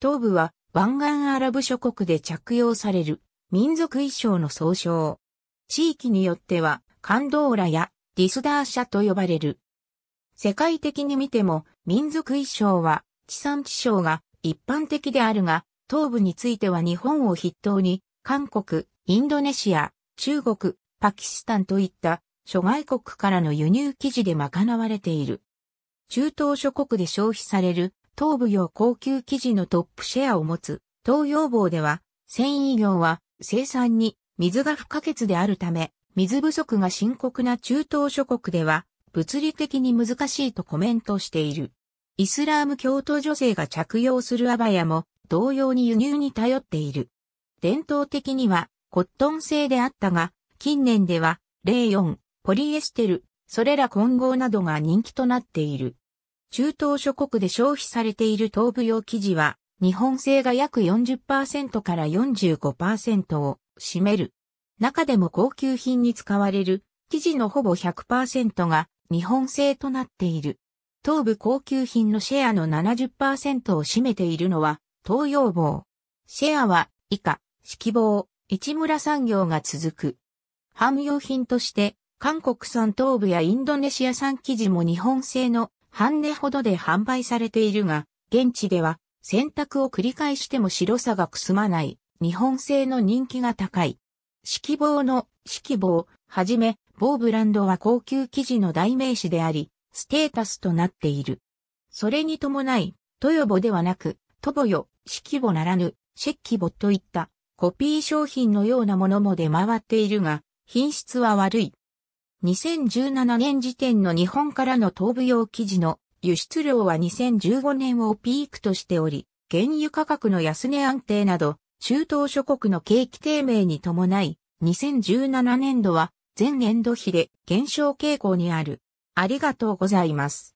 東部は湾岸アラブ諸国で着用される民族衣装の総称。地域によってはカンドーラやディスダーシャと呼ばれる。世界的に見ても民族衣装は地産地消が一般的であるが、東部については日本を筆頭に韓国、インドネシア、中国、パキスタンといった諸外国からの輸入記事で賄われている。中東諸国で消費される東部用高級生地のトップシェアを持つ東洋坊では、繊維業は生産に水が不可欠であるため、水不足が深刻な中東諸国では、物理的に難しいとコメントしている。イスラーム教徒女性が着用するアバヤも同様に輸入に頼っている。伝統的にはコットン製であったが、近年ではレーヨン、ポリエステル、それら混合などが人気となっている。中東諸国で消費されている東部用生地は、日本製が約40%から45%を占める。中でも高級品に使われる生地のほぼ100%が日本製となっている。東部高級品のシェアの70%を占めているのは東洋棒。シェアは以下、式棒、市村産業が続く。汎用品として、韓国産東部やインドネシア産生地も日本製の半値ほどで販売されているが、現地では洗濯を繰り返しても白さがくすまない日本製の人気が高い。色棒の色棒はじめ某ブランドは高級生地の代名詞であり、ステータスとなっている。それに伴い、トヨボではなく、トボ四色ボならぬ、シェッキボといったコピー商品のようなものも出回っているが、品質は悪い。2017年時点の日本からの東部用生地の輸出量は2015年をピークとしており、原油価格の安値安定など、中東諸国の景気低迷に伴い、2017年度は前年度比で減少傾向にある。ありがとうございます。